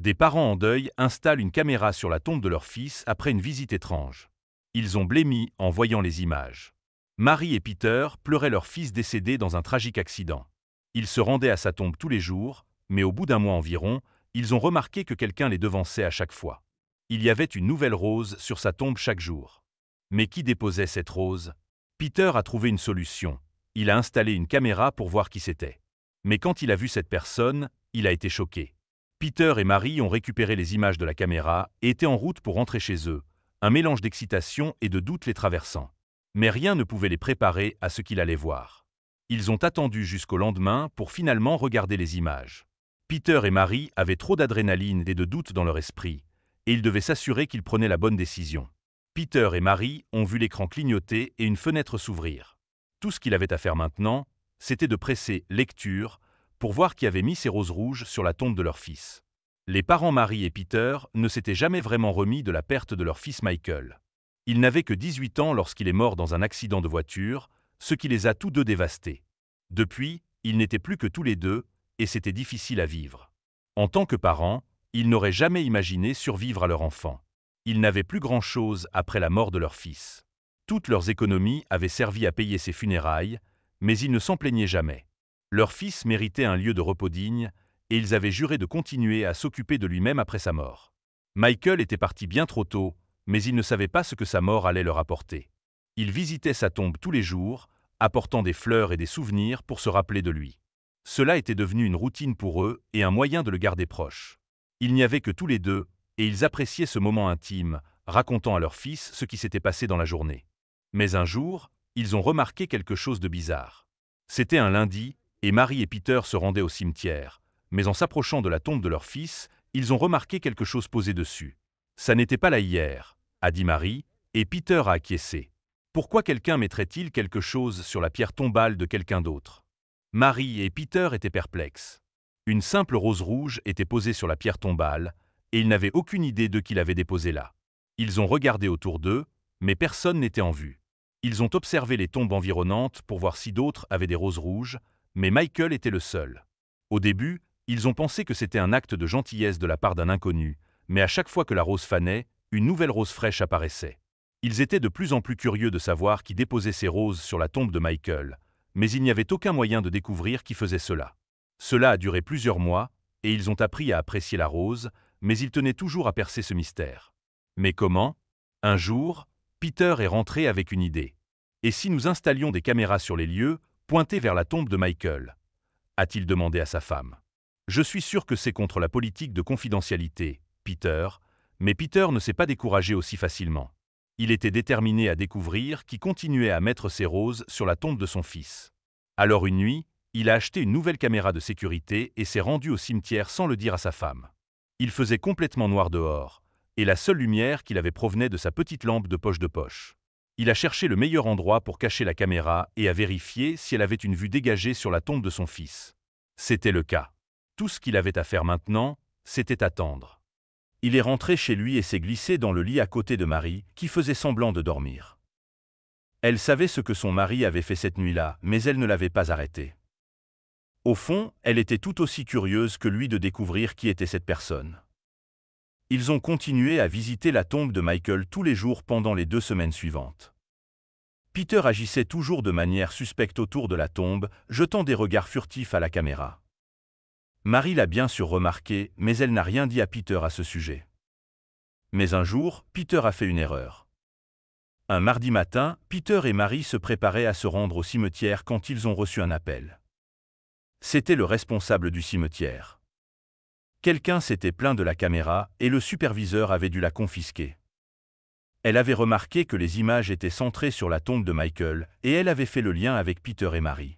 Des parents en deuil installent une caméra sur la tombe de leur fils après une visite étrange. Ils ont blémi en voyant les images. Marie et Peter pleuraient leur fils décédé dans un tragique accident. Ils se rendaient à sa tombe tous les jours, mais au bout d'un mois environ, ils ont remarqué que quelqu'un les devançait à chaque fois. Il y avait une nouvelle rose sur sa tombe chaque jour. Mais qui déposait cette rose Peter a trouvé une solution. Il a installé une caméra pour voir qui c'était. Mais quand il a vu cette personne, il a été choqué. Peter et Marie ont récupéré les images de la caméra et étaient en route pour rentrer chez eux, un mélange d'excitation et de doute les traversant. Mais rien ne pouvait les préparer à ce qu'il allait voir. Ils ont attendu jusqu'au lendemain pour finalement regarder les images. Peter et Marie avaient trop d'adrénaline et de doutes dans leur esprit, et ils devaient s'assurer qu'ils prenaient la bonne décision. Peter et Marie ont vu l'écran clignoter et une fenêtre s'ouvrir. Tout ce qu'il avait à faire maintenant, c'était de presser lecture pour voir qui avait mis ces roses rouges sur la tombe de leur fils. Les parents Marie et Peter ne s'étaient jamais vraiment remis de la perte de leur fils Michael. Il n'avait que 18 ans lorsqu'il est mort dans un accident de voiture, ce qui les a tous deux dévastés. Depuis, ils n'étaient plus que tous les deux, et c'était difficile à vivre. En tant que parents, ils n'auraient jamais imaginé survivre à leur enfant. Ils n'avaient plus grand-chose après la mort de leur fils. Toutes leurs économies avaient servi à payer ses funérailles, mais ils ne s'en plaignaient jamais. Leur fils méritait un lieu de repos digne, et ils avaient juré de continuer à s'occuper de lui-même après sa mort. Michael était parti bien trop tôt, mais il ne savait pas ce que sa mort allait leur apporter. Il visitait sa tombe tous les jours, apportant des fleurs et des souvenirs pour se rappeler de lui. Cela était devenu une routine pour eux et un moyen de le garder proche. Il n'y avait que tous les deux, et ils appréciaient ce moment intime, racontant à leur fils ce qui s'était passé dans la journée. Mais un jour, ils ont remarqué quelque chose de bizarre. C'était un lundi, et Marie et Peter se rendaient au cimetière, mais en s'approchant de la tombe de leur fils, ils ont remarqué quelque chose posé dessus. Ça n'était pas là hier, a dit Marie, et Peter a acquiescé. Pourquoi quelqu'un mettrait-il quelque chose sur la pierre tombale de quelqu'un d'autre Marie et Peter étaient perplexes. Une simple rose rouge était posée sur la pierre tombale, et ils n'avaient aucune idée de qui l'avait déposée là. Ils ont regardé autour d'eux, mais personne n'était en vue. Ils ont observé les tombes environnantes pour voir si d'autres avaient des roses rouges, mais Michael était le seul. Au début, ils ont pensé que c'était un acte de gentillesse de la part d'un inconnu, mais à chaque fois que la rose fanait, une nouvelle rose fraîche apparaissait. Ils étaient de plus en plus curieux de savoir qui déposait ces roses sur la tombe de Michael, mais il n'y avait aucun moyen de découvrir qui faisait cela. Cela a duré plusieurs mois, et ils ont appris à apprécier la rose, mais ils tenaient toujours à percer ce mystère. Mais comment Un jour, Peter est rentré avec une idée. Et si nous installions des caméras sur les lieux, pointé vers la tombe de Michael. A-t-il demandé à sa femme. Je suis sûr que c'est contre la politique de confidentialité, Peter, mais Peter ne s'est pas découragé aussi facilement. Il était déterminé à découvrir qui continuait à mettre ses roses sur la tombe de son fils. Alors une nuit, il a acheté une nouvelle caméra de sécurité et s'est rendu au cimetière sans le dire à sa femme. Il faisait complètement noir dehors, et la seule lumière qu'il avait provenait de sa petite lampe de poche de poche. Il a cherché le meilleur endroit pour cacher la caméra et a vérifié si elle avait une vue dégagée sur la tombe de son fils. C'était le cas. Tout ce qu'il avait à faire maintenant, c'était attendre. Il est rentré chez lui et s'est glissé dans le lit à côté de Marie, qui faisait semblant de dormir. Elle savait ce que son mari avait fait cette nuit-là, mais elle ne l'avait pas arrêté. Au fond, elle était tout aussi curieuse que lui de découvrir qui était cette personne. Ils ont continué à visiter la tombe de Michael tous les jours pendant les deux semaines suivantes. Peter agissait toujours de manière suspecte autour de la tombe, jetant des regards furtifs à la caméra. Marie l'a bien sûr remarqué, mais elle n'a rien dit à Peter à ce sujet. Mais un jour, Peter a fait une erreur. Un mardi matin, Peter et Marie se préparaient à se rendre au cimetière quand ils ont reçu un appel. C'était le responsable du cimetière. Quelqu'un s'était plaint de la caméra et le superviseur avait dû la confisquer. Elle avait remarqué que les images étaient centrées sur la tombe de Michael et elle avait fait le lien avec Peter et Marie.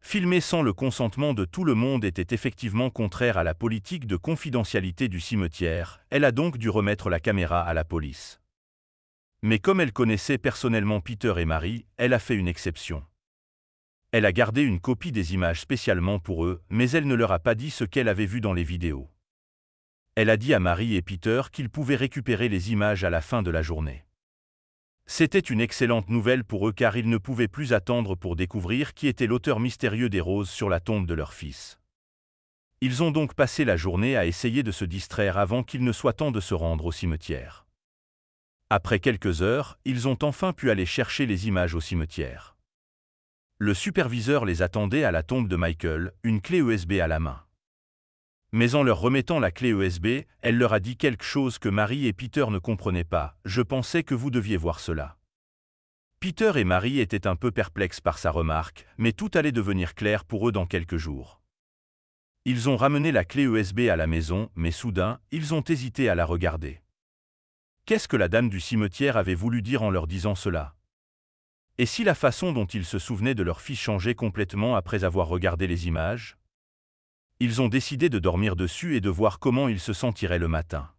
Filmer sans le consentement de tout le monde était effectivement contraire à la politique de confidentialité du cimetière, elle a donc dû remettre la caméra à la police. Mais comme elle connaissait personnellement Peter et Marie, elle a fait une exception. Elle a gardé une copie des images spécialement pour eux, mais elle ne leur a pas dit ce qu'elle avait vu dans les vidéos. Elle a dit à Marie et Peter qu'ils pouvaient récupérer les images à la fin de la journée. C'était une excellente nouvelle pour eux car ils ne pouvaient plus attendre pour découvrir qui était l'auteur mystérieux des roses sur la tombe de leur fils. Ils ont donc passé la journée à essayer de se distraire avant qu'il ne soit temps de se rendre au cimetière. Après quelques heures, ils ont enfin pu aller chercher les images au cimetière. Le superviseur les attendait à la tombe de Michael, une clé USB à la main. Mais en leur remettant la clé USB, elle leur a dit quelque chose que Marie et Peter ne comprenaient pas. Je pensais que vous deviez voir cela. Peter et Marie étaient un peu perplexes par sa remarque, mais tout allait devenir clair pour eux dans quelques jours. Ils ont ramené la clé USB à la maison, mais soudain, ils ont hésité à la regarder. Qu'est-ce que la dame du cimetière avait voulu dire en leur disant cela et si la façon dont ils se souvenaient de leur fille changeait complètement après avoir regardé les images Ils ont décidé de dormir dessus et de voir comment ils se sentiraient le matin.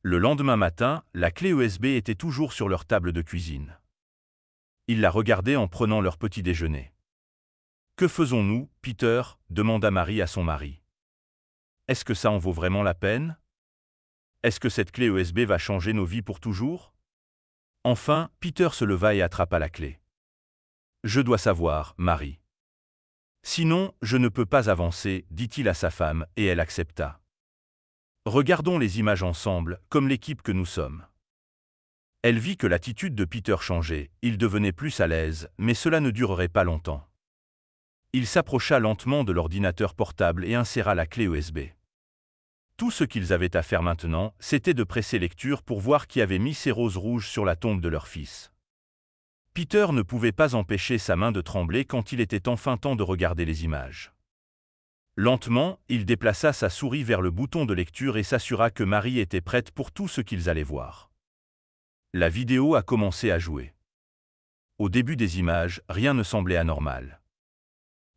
Le lendemain matin, la clé USB était toujours sur leur table de cuisine. Ils la regardaient en prenant leur petit déjeuner. Que faisons-nous, Peter demanda Marie à son mari. Est-ce que ça en vaut vraiment la peine Est-ce que cette clé USB va changer nos vies pour toujours Enfin, Peter se leva et attrapa la clé. Je dois savoir, Marie. Sinon, je ne peux pas avancer, dit-il à sa femme, et elle accepta. Regardons les images ensemble, comme l'équipe que nous sommes. Elle vit que l'attitude de Peter changeait, il devenait plus à l'aise, mais cela ne durerait pas longtemps. Il s'approcha lentement de l'ordinateur portable et inséra la clé USB. Tout ce qu'ils avaient à faire maintenant, c'était de presser lecture pour voir qui avait mis ces roses rouges sur la tombe de leur fils. Peter ne pouvait pas empêcher sa main de trembler quand il était enfin temps de regarder les images. Lentement, il déplaça sa souris vers le bouton de lecture et s'assura que Marie était prête pour tout ce qu'ils allaient voir. La vidéo a commencé à jouer. Au début des images, rien ne semblait anormal.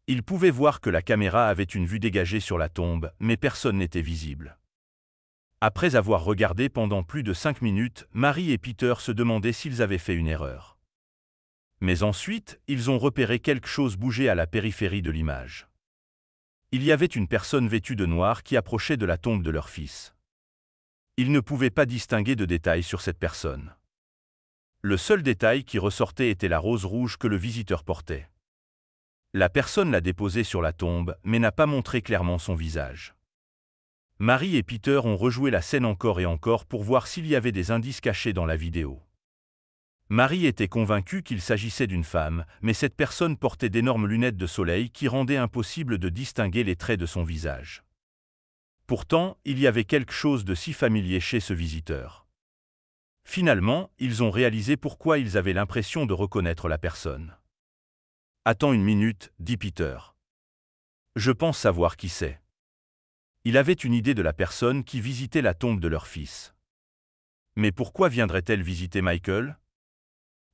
Ils pouvaient voir que la caméra avait une vue dégagée sur la tombe, mais personne n'était visible. Après avoir regardé pendant plus de cinq minutes, Marie et Peter se demandaient s'ils avaient fait une erreur. Mais ensuite, ils ont repéré quelque chose bouger à la périphérie de l'image. Il y avait une personne vêtue de noir qui approchait de la tombe de leur fils. Ils ne pouvaient pas distinguer de détails sur cette personne. Le seul détail qui ressortait était la rose rouge que le visiteur portait. La personne l'a déposée sur la tombe, mais n'a pas montré clairement son visage. Marie et Peter ont rejoué la scène encore et encore pour voir s'il y avait des indices cachés dans la vidéo. Marie était convaincue qu'il s'agissait d'une femme, mais cette personne portait d'énormes lunettes de soleil qui rendaient impossible de distinguer les traits de son visage. Pourtant, il y avait quelque chose de si familier chez ce visiteur. Finalement, ils ont réalisé pourquoi ils avaient l'impression de reconnaître la personne. Attends une minute, dit Peter. Je pense savoir qui c'est. Il avait une idée de la personne qui visitait la tombe de leur fils. Mais pourquoi viendrait-elle visiter Michael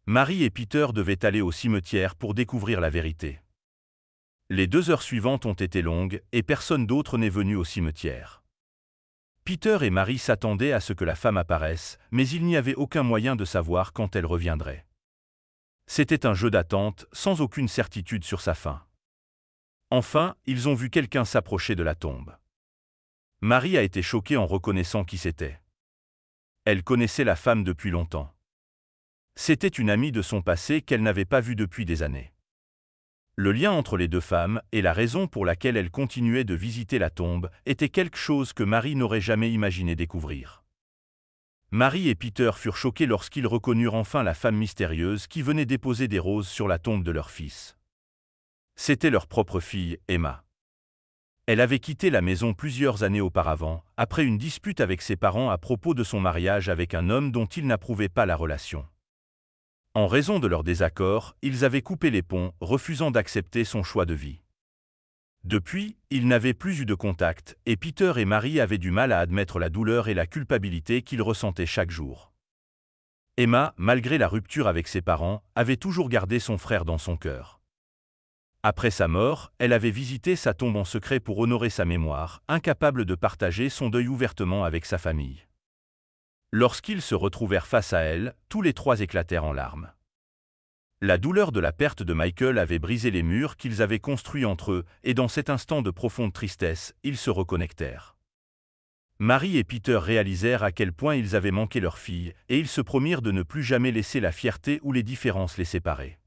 Marie et Peter devaient aller au cimetière pour découvrir la vérité. Les deux heures suivantes ont été longues et personne d'autre n'est venu au cimetière. Peter et Marie s'attendaient à ce que la femme apparaisse, mais il n'y avait aucun moyen de savoir quand elle reviendrait. C'était un jeu d'attente, sans aucune certitude sur sa fin. Enfin, ils ont vu quelqu'un s'approcher de la tombe. Marie a été choquée en reconnaissant qui c'était. Elle connaissait la femme depuis longtemps. C'était une amie de son passé qu'elle n'avait pas vue depuis des années. Le lien entre les deux femmes et la raison pour laquelle elle continuait de visiter la tombe était quelque chose que Marie n'aurait jamais imaginé découvrir. Marie et Peter furent choqués lorsqu'ils reconnurent enfin la femme mystérieuse qui venait déposer des roses sur la tombe de leur fils. C'était leur propre fille, Emma. Elle avait quitté la maison plusieurs années auparavant, après une dispute avec ses parents à propos de son mariage avec un homme dont ils n'approuvaient pas la relation. En raison de leur désaccord, ils avaient coupé les ponts, refusant d'accepter son choix de vie. Depuis, ils n'avaient plus eu de contact, et Peter et Marie avaient du mal à admettre la douleur et la culpabilité qu'ils ressentaient chaque jour. Emma, malgré la rupture avec ses parents, avait toujours gardé son frère dans son cœur. Après sa mort, elle avait visité sa tombe en secret pour honorer sa mémoire, incapable de partager son deuil ouvertement avec sa famille. Lorsqu'ils se retrouvèrent face à elle, tous les trois éclatèrent en larmes. La douleur de la perte de Michael avait brisé les murs qu'ils avaient construits entre eux, et dans cet instant de profonde tristesse, ils se reconnectèrent. Marie et Peter réalisèrent à quel point ils avaient manqué leur fille, et ils se promirent de ne plus jamais laisser la fierté ou les différences les séparer.